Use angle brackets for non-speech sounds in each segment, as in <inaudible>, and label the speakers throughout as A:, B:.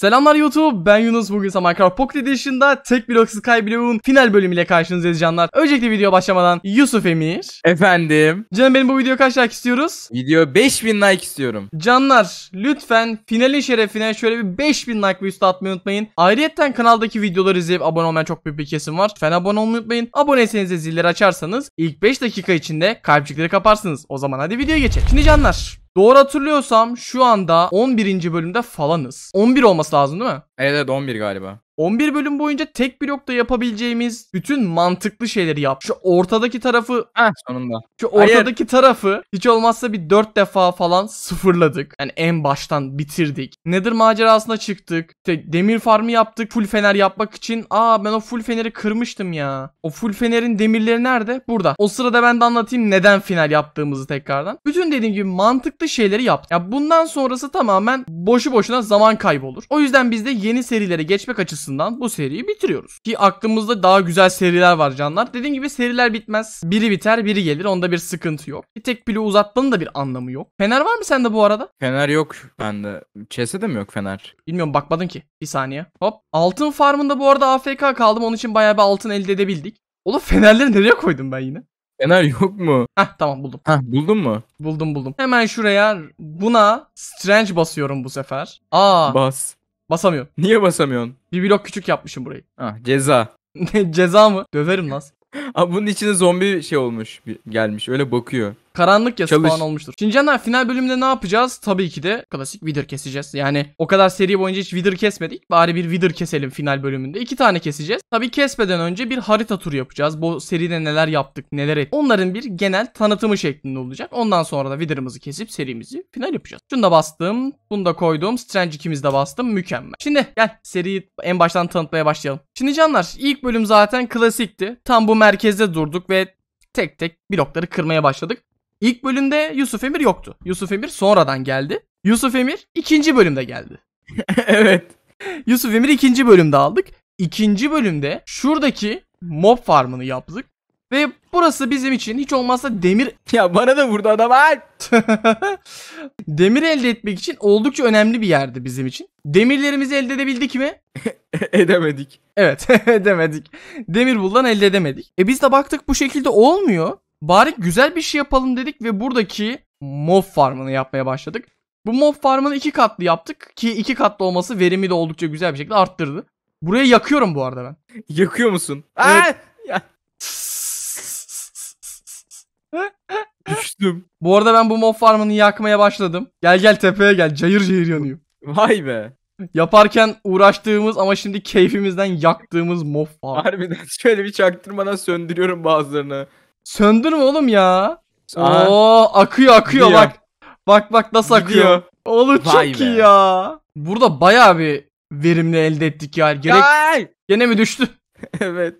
A: Selamlar YouTube, ben Yunus. Bugün ise Minecraft Pocket Edition'da tek blok Skyblue'un final bölümüyle karşınızdayız canlar. Öncelikle video başlamadan Yusuf Emir. Efendim. Canım benim bu video kaç like istiyoruz? Video 5000 like istiyorum. Canlar lütfen finalin şerefine şöyle bir 5000 like ve üstü atmayı unutmayın. Ayrıyeten kanaldaki videoları izleyip abone olmayan çok büyük bir kesim var. Lütfen abone olmayı unutmayın. Aboneyseniz de zilleri açarsanız ilk 5 dakika içinde kalpçikleri kaparsınız. O zaman hadi videoya geçelim. Şimdi canlar Doğru hatırlıyorsam şu anda 11. bölümde falanız. 11 olması lazım değil mi? Evet evet 11 galiba. 11 bölüm boyunca tek blokta yapabileceğimiz bütün mantıklı şeyleri yap. Şu ortadaki tarafı Heh, sonunda. Şu ortadaki Hayır. tarafı hiç olmazsa bir 4 defa falan sıfırladık. Yani en baştan bitirdik. Nedir macerasına çıktık. İşte demir farmı yaptık. Full fener yapmak için. Aa ben o full feneri kırmıştım ya. O full fenerin demirleri nerede? Burada. O sırada ben de anlatayım neden final yaptığımızı tekrardan. Bütün dediğim gibi mantıklı şeyleri yaptık. Ya bundan sonrası tamamen boşu boşuna zaman kaybı olur. O yüzden biz de yeni serilere geçmek açısından açısından bu seriyi bitiriyoruz. Ki aklımızda daha güzel seriler var canlar. Dediğim gibi seriler bitmez. Biri biter biri gelir. Onda bir sıkıntı yok. Bir tek bile uzatmanın da bir anlamı yok. Fener var mı sende bu arada?
B: Fener yok bende. Chess'e de mi yok Fener? Bilmiyorum
A: bakmadın ki. Bir saniye. Hop. Altın farmında bu arada AFK kaldım. Onun için bayağı bir altın elde edebildik. Oğlum fenerleri nereye koydum ben yine? Fener yok mu? Heh tamam buldum. Heh buldun mu? Buldum buldum. Hemen şuraya buna strange basıyorum bu sefer. Aa. Bas. Basamıyorum.
B: Niye basamıyorsun?
A: Bir blok küçük yapmışım burayı.
B: Ah ceza. <laughs> Ceza mı? Döverim lan. Abi <laughs> bunun içine zombi şey olmuş gelmiş öyle bakıyor.
A: Karanlık ya Çavuş. spawn olmuştur. Şimdi canlar final bölümünde ne yapacağız? Tabii ki de klasik Wither keseceğiz. Yani o kadar seri boyunca hiç Wither kesmedik. Bari bir Wither keselim final bölümünde. İki tane keseceğiz. Tabii kesmeden önce bir harita turu yapacağız. Bu seride neler yaptık, neler ettik. Onların bir genel tanıtımı şeklinde olacak. Ondan sonra da Wither'ımızı kesip serimizi final yapacağız. Şunu da bastım. Bunu da koydum. Strange 2'mizi de bastım. Mükemmel. Şimdi gel seriyi en baştan tanıtmaya başlayalım. Şimdi canlar ilk bölüm zaten klasikti. Tam bu merkezde durduk ve tek tek blokları kırmaya başladık. İlk bölümde Yusuf Emir yoktu. Yusuf Emir sonradan geldi. Yusuf Emir ikinci bölümde geldi. <laughs> evet. Yusuf Emir ikinci bölümde aldık. İkinci bölümde şuradaki mob farmını yaptık. Ve burası bizim için hiç olmazsa demir... <laughs> Ya bana da vurdu adam <laughs> demir elde etmek için oldukça önemli bir yerdi bizim için. Demirlerimizi elde edebildik mi? edemedik. Evet edemedik. Demir buldan elde edemedik. E biz de baktık bu şekilde olmuyor bari güzel bir şey yapalım dedik ve buradaki mob farmını yapmaya başladık. Bu mob farmını iki katlı yaptık ki iki katlı olması verimi de oldukça güzel bir şekilde arttırdı. Buraya yakıyorum bu arada ben. Yakıyor musun? Evet. Düştüm. Bu arada ben bu mob farmını yakmaya başladım. Gel gel tepeye gel. Cayır cayır yanıyor. Vay be. Yaparken uğraştığımız ama şimdi keyfimizden yaktığımız mob farm. Harbiden şöyle bir çaktırmadan söndürüyorum bazılarını. Söndürme oğlum ya. Aa. Oo akıyor akıyor Gidiyor. bak. Bak bak nasıl akıyor. Gidiyor. Oğlum Vay çok be. iyi ya. Burada bayağı bir verimli elde ettik ya. Gerek Ay! gene mi düştü? <laughs> evet.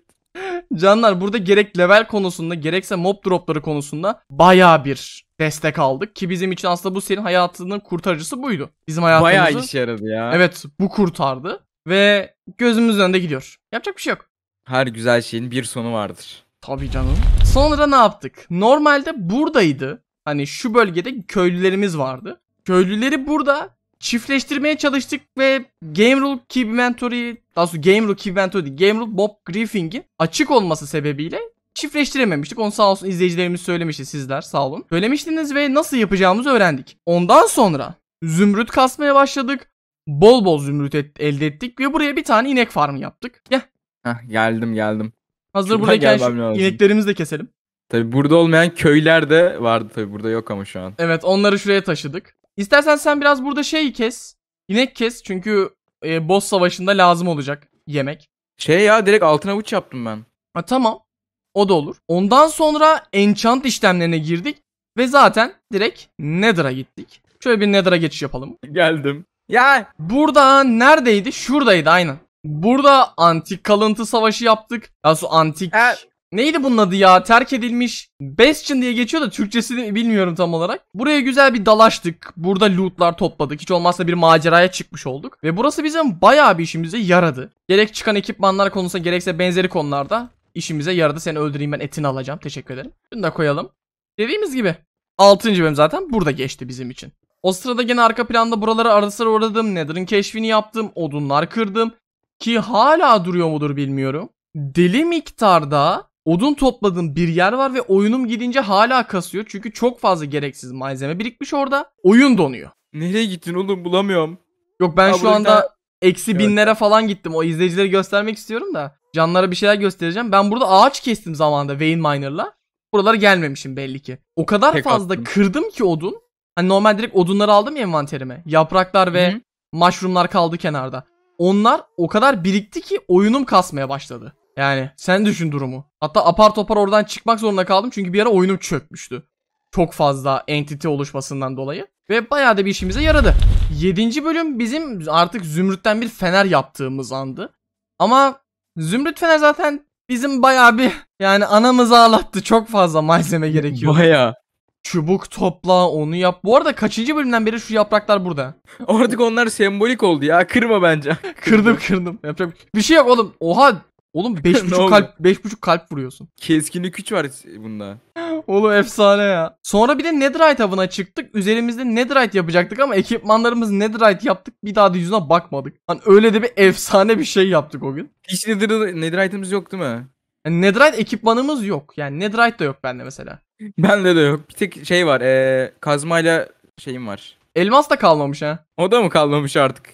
A: Canlar burada gerek level konusunda gerekse mob dropları konusunda bayağı bir destek aldık ki bizim için aslında bu senin hayatının kurtarıcısı buydu. Bizim hayatımızı. Bayağı işe yaradı ya. Evet bu kurtardı ve gözümüzün önünde gidiyor. Yapacak bir şey yok.
B: Her güzel şeyin bir sonu vardır.
A: Tabii canım. Sonra ne yaptık? Normalde buradaydı. Hani şu bölgede köylülerimiz vardı. Köylüleri burada çiftleştirmeye çalıştık ve Game Rule Key Mentory'i daha sonra Game Rule Key Mentory değil, Game Rule Bob Griffin'in açık olması sebebiyle çiftleştirememiştik. Onu sağ olsun izleyicilerimiz söylemişti sizler sağ olun. Söylemiştiniz ve nasıl yapacağımızı öğrendik. Ondan sonra zümrüt kasmaya başladık. Bol bol zümrüt et, elde ettik ve buraya bir tane inek farmı yaptık. Gel.
B: Heh, geldim geldim.
A: Hazır Şuradan buradayken
B: ineklerimizi de keselim. Tabi burada olmayan köyler de vardı tabi burada yok ama şu an.
A: Evet onları şuraya taşıdık. İstersen sen biraz burada şey kes. İnek kes çünkü e, boss savaşında lazım olacak yemek. Şey ya direkt altın avuç yaptım ben. Ha, tamam o da olur. Ondan sonra enchant işlemlerine girdik ve zaten direkt nether'a gittik. Şöyle bir nether'a geçiş yapalım. Geldim. Ya burada neredeydi? Şuradaydı aynen. Burada antik kalıntı savaşı yaptık. Ya su antik... E Neydi bunun adı ya? Terk edilmiş. Bastion diye geçiyor da Türkçesini bilmiyorum tam olarak. Buraya güzel bir dalaştık. Burada lootlar topladık. Hiç olmazsa bir maceraya çıkmış olduk. Ve burası bizim bayağı bir işimize yaradı. Gerek çıkan ekipmanlar konusunda gerekse benzeri konularda işimize yaradı. Seni öldüreyim ben etini alacağım. Teşekkür ederim. Bunu da koyalım. Dediğimiz gibi 6. bölüm zaten burada geçti bizim için. O sırada gene arka planda buralara ara sıra uğradım. Nether'ın keşfini yaptım. Odunlar kırdım ki hala duruyor mudur bilmiyorum. Deli miktarda odun topladığım bir yer var ve oyunum gidince hala kasıyor. Çünkü çok fazla gereksiz malzeme birikmiş orada. Oyun donuyor. Nereye gittin oğlum bulamıyorum. Yok ben ya şu anda da... eksi binlere falan gittim. O izleyicileri göstermek istiyorum da. Canlara bir şeyler göstereceğim. Ben burada ağaç kestim zamanında vein Miner'la. Buralara gelmemişim belli ki. O kadar Tek fazla attım. kırdım ki odun. Hani normal direkt odunları aldım ya envanterime. Yapraklar ve Hı-hı. mushroomlar kaldı kenarda onlar o kadar birikti ki oyunum kasmaya başladı. Yani sen düşün durumu. Hatta apar topar oradan çıkmak zorunda kaldım çünkü bir ara oyunum çökmüştü. Çok fazla entity oluşmasından dolayı. Ve bayağı da bir işimize yaradı. 7. bölüm bizim artık Zümrüt'ten bir fener yaptığımız andı. Ama Zümrüt fener zaten bizim bayağı bir yani anamızı ağlattı. Çok fazla malzeme gerekiyor. Bayağı. Çubuk topla onu yap. Bu arada kaçıncı bölümden beri şu yapraklar burada? <laughs> Artık onlar sembolik oldu ya. Kırma bence. <laughs> kırdım kırdım. Yapacak bir şey yok şey oğlum. Oha Oğlum 5.5 <laughs> kalp 5.5 kalp vuruyorsun. Keskinlik 3 var bunda. Oğlum efsane ya. Sonra bir de Netherite avına çıktık. Üzerimizde Netherite yapacaktık ama ekipmanlarımız Netherite yaptık. Bir daha da yüzüne bakmadık. Hani öyle de bir efsane bir şey yaptık o gün. Hiç Netherite'ımız yok değil mi? Yani Netherite ekipmanımız yok. Yani Netherite de yok bende mesela.
B: <laughs> Bende de yok. Bir tek şey var. Ee, kazmayla şeyim var. Elmas da kalmamış ha. O da mı kalmamış artık?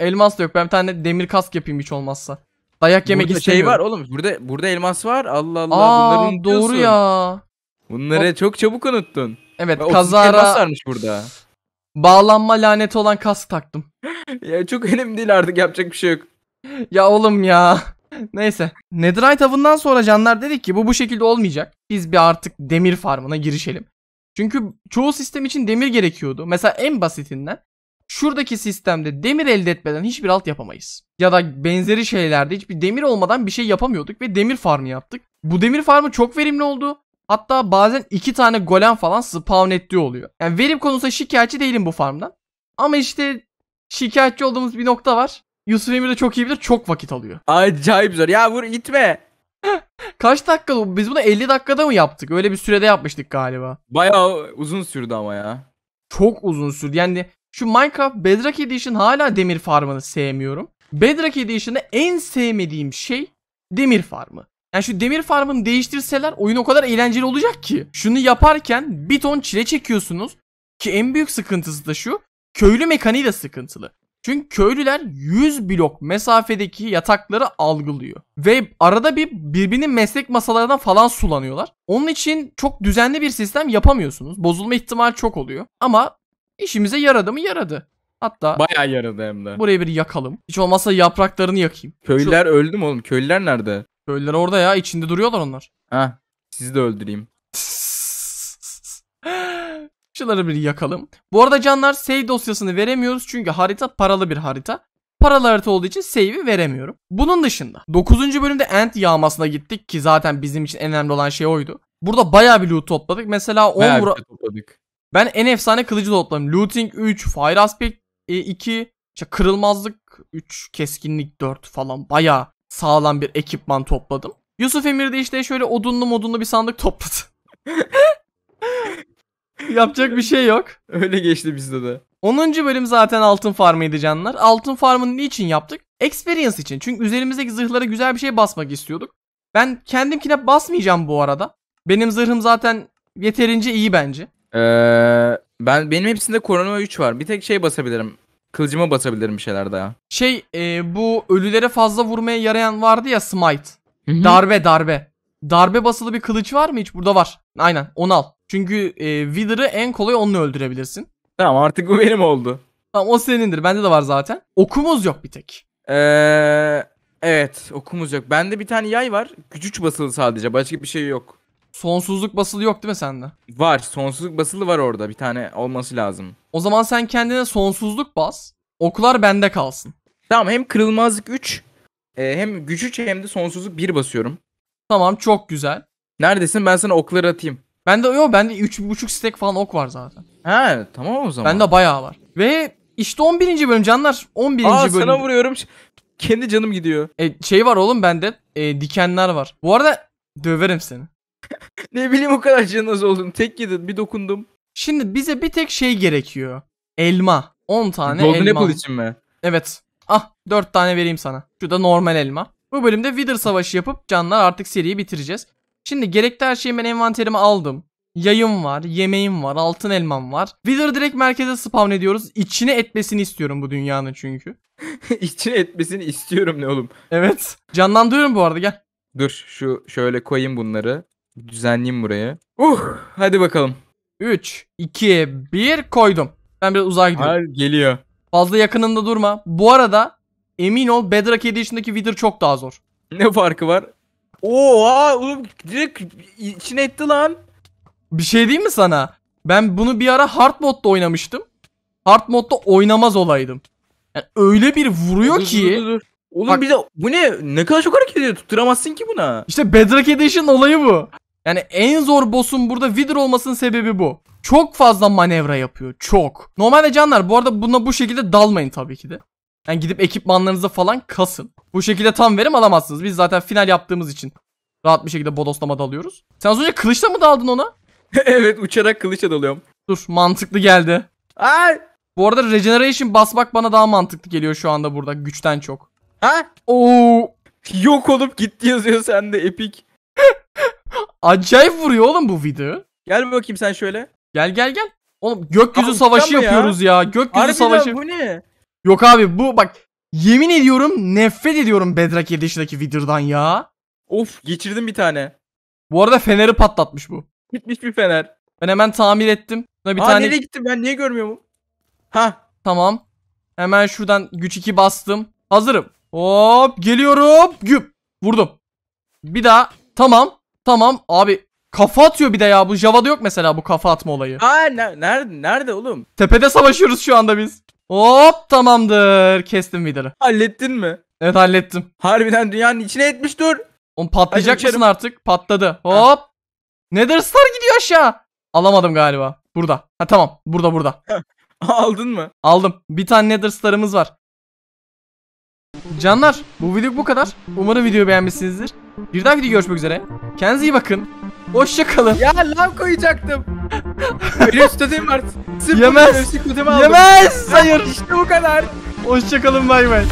B: elmas da
A: yok. Ben bir tane demir kask yapayım hiç olmazsa.
B: Dayak yemek burada şey istemiyorum. şey var oğlum. Burada burada elmas var. Allah Allah. Aa, bunları doğru ya. Bunları o... çok çabuk unuttun. Evet Ve kazara. Elmas varmış burada.
A: Bağlanma laneti olan kask taktım.
B: <laughs> ya çok önemli değil
A: artık yapacak bir şey yok. Ya oğlum ya. Neyse. Netherite avından sonra canlar dedik ki bu bu şekilde olmayacak biz bir artık demir farmına girişelim. Çünkü çoğu sistem için demir gerekiyordu. Mesela en basitinden şuradaki sistemde demir elde etmeden hiçbir alt yapamayız. Ya da benzeri şeylerde hiçbir demir olmadan bir şey yapamıyorduk ve demir farmı yaptık. Bu demir farmı çok verimli oldu. Hatta bazen iki tane golem falan spawn ettiği oluyor. Yani verim konusunda şikayetçi değilim bu farmdan. Ama işte şikayetçi olduğumuz bir nokta var. Yusuf Emir de çok iyi bilir çok vakit alıyor. Acayip zor. Ya vur gitme. <laughs> Kaç dakika? Biz bunu 50 dakikada mı yaptık? Öyle bir sürede yapmıştık galiba.
B: Bayağı uzun sürdü ama
A: ya. Çok uzun sürdü. Yani şu Minecraft Bedrock Edition hala demir farmını sevmiyorum. Bedrock Edition'da en sevmediğim şey demir farmı. Yani şu demir farmını değiştirseler oyun o kadar eğlenceli olacak ki. Şunu yaparken bir ton çile çekiyorsunuz. Ki en büyük sıkıntısı da şu. Köylü mekaniği de sıkıntılı. Çünkü köylüler 100 blok mesafedeki yatakları algılıyor. Ve arada bir birbirinin meslek masalarından falan sulanıyorlar. Onun için çok düzenli bir sistem yapamıyorsunuz. Bozulma ihtimali çok oluyor. Ama işimize yaradı mı yaradı. Hatta
B: bayağı yaradı hem de. Buraya
A: bir yakalım. Hiç olmazsa yapraklarını yakayım. Köylüler Şu... öldü mü oğlum? Köylüler nerede? Köylüler orada ya. içinde duruyorlar
B: onlar. Ha, sizi de öldüreyim.
A: Aşçıları bir yakalım. Bu arada canlar save dosyasını veremiyoruz çünkü harita paralı bir harita. Paralı harita olduğu için save'i veremiyorum. Bunun dışında 9. bölümde Ant yağmasına gittik ki zaten bizim için en önemli olan şey oydu. Burada baya bir loot topladık. Mesela 10 vura... topladık. Ben en efsane kılıcı topladım. Looting 3, Fire Aspect 2, e, işte kırılmazlık 3, keskinlik 4 falan baya sağlam bir ekipman topladım. Yusuf Emir de işte şöyle odunlu modunlu bir sandık topladı. <laughs> <laughs> Yapacak bir şey yok. Öyle geçti bizde de. 10. bölüm zaten altın farmıydı canlar. Altın farmını niçin yaptık? Experience için. Çünkü üzerimizdeki zırhlara güzel bir şey basmak istiyorduk. Ben kendimkine basmayacağım bu arada. Benim
B: zırhım zaten yeterince iyi bence. Ee, ben benim hepsinde korona 3 var. Bir tek şey basabilirim. Kılıcıma basabilirim bir şeyler daha. Şey
A: e, bu ölülere fazla vurmaya yarayan vardı ya smite. Hı hı. Darbe darbe. Darbe basılı bir kılıç var mı hiç? Burada var. Aynen onu al. Çünkü e, Wither'ı en kolay onunla
B: öldürebilirsin. Tamam artık bu benim oldu. Tamam o senindir. Bende de var zaten. Okumuz yok bir tek. Ee, evet okumuz yok. Bende bir tane yay var. Güç basılı sadece. Başka bir şey yok. Sonsuzluk basılı yok değil mi sende? Var. Sonsuzluk basılı var orada. Bir tane olması lazım.
A: O zaman sen kendine sonsuzluk bas. Okular bende kalsın. Tamam
B: hem kırılmazlık 3 e, hem güç 3 hem de sonsuzluk 1 basıyorum. Tamam çok güzel. Neredesin? Ben sana okları atayım. Ben de yo ben de 3.5 stack falan ok var zaten.
A: He tamam o zaman. Bende bayağı var. Ve işte 11. bölüm canlar. 11. Aa, bölüm. sana vuruyorum. Kendi canım gidiyor. E, şey var oğlum bende. E, dikenler var. Bu arada döverim seni. <laughs> ne bileyim o kadar canınız oldun. Tek yedin bir dokundum. Şimdi bize bir tek şey gerekiyor. Elma. 10 tane Golden elma. Apple için mi? Evet. Ah 4 tane vereyim sana. Şu da normal elma. Bu bölümde Wither Savaşı yapıp canlar artık seriyi bitireceğiz. Şimdi gerekli her şeyi ben envanterime aldım. Yayım var, yemeğim var, altın elmam var. Wither'ı direkt merkeze spawn ediyoruz. İçine etmesini istiyorum bu dünyanın çünkü. <laughs> İçine
B: etmesini istiyorum ne oğlum. Evet. Canlandırıyorum bu arada gel. Dur şu şöyle koyayım bunları. Düzenleyeyim buraya. Uh hadi bakalım. 3, 2,
A: 1 koydum. Ben biraz uzağa gidiyorum. Hayır geliyor. Fazla yakınında durma. Bu arada emin ol Bedrock Edition'daki Wither çok daha zor. Ne farkı var? Oha oğlum direkt içine etti lan. Bir şey diyeyim mi sana? Ben bunu bir ara hard modda oynamıştım. Hard modda oynamaz olaydım. Yani öyle bir vuruyor dur, ki. Dur, dur. Oğlum bak, bir de bu ne? Ne kadar çok hareket ediyor. Tutturamazsın ki buna. İşte Bedrock Edition olayı bu. Yani en zor boss'un burada Wither olmasının sebebi bu. Çok fazla manevra yapıyor. Çok. Normalde canlar bu arada buna bu şekilde dalmayın tabii ki de. Yani gidip ekipmanlarınızı falan kasın. Bu şekilde tam verim alamazsınız. Biz zaten final yaptığımız için rahat bir şekilde bodoslama dalıyoruz. Sen az önce kılıçla mı daldın ona? <laughs> evet uçarak kılıçla dalıyorum. Dur mantıklı geldi. Ay! Bu arada regeneration basmak bana daha mantıklı geliyor şu anda burada güçten çok. Ha? Oo! Yok olup gitti yazıyor sende epik. <laughs> Acayip vuruyor oğlum bu video. Gel bakayım sen şöyle. Gel gel gel. Oğlum gökyüzü Abi, savaşı yapıyoruz ya. ya. Gökyüzü Harbiden, savaşı. bu ne? Yok abi bu bak yemin ediyorum nefret ediyorum Bedrak 7 yaşındaki Wither'dan ya. Of geçirdim bir tane. Bu arada feneri patlatmış bu. Gitmiş bir fener. Ben hemen tamir ettim. Buna bir Aa tane nereye
B: gittim ben niye görmüyorum?
A: Ha tamam. Hemen şuradan güç 2 bastım. Hazırım. Hop geliyorum. Güp. Vurdum. Bir daha. Tamam. Tamam. Abi kafa atıyor bir de ya. Bu Java'da yok mesela bu kafa atma olayı.
B: Aa ne- nerede nerede oğlum?
A: Tepede savaşıyoruz şu anda biz. Hop tamamdır. Kestim Wither'ı. Hallettin mi? Evet hallettim. Harbiden dünyanın içine etmiş dur. On patlayacak Hadi mısın uçarım. artık? Patladı. Hop. Nether Star gidiyor aşağı. Alamadım galiba. Burada. Ha tamam. Burada burada. <laughs> Aldın mı? Aldım. Bir tane Nether Star'ımız var. Canlar bu video bu kadar. Umarım videoyu beğenmişsinizdir. Bir daha video görüşmek üzere. Kendinize iyi bakın. Hoşçakalın. Ya lan koyacaktım. Benim stödüm var. Yemez. Yemez. Hayır. İşte bu kadar. Hoşçakalın bay bay.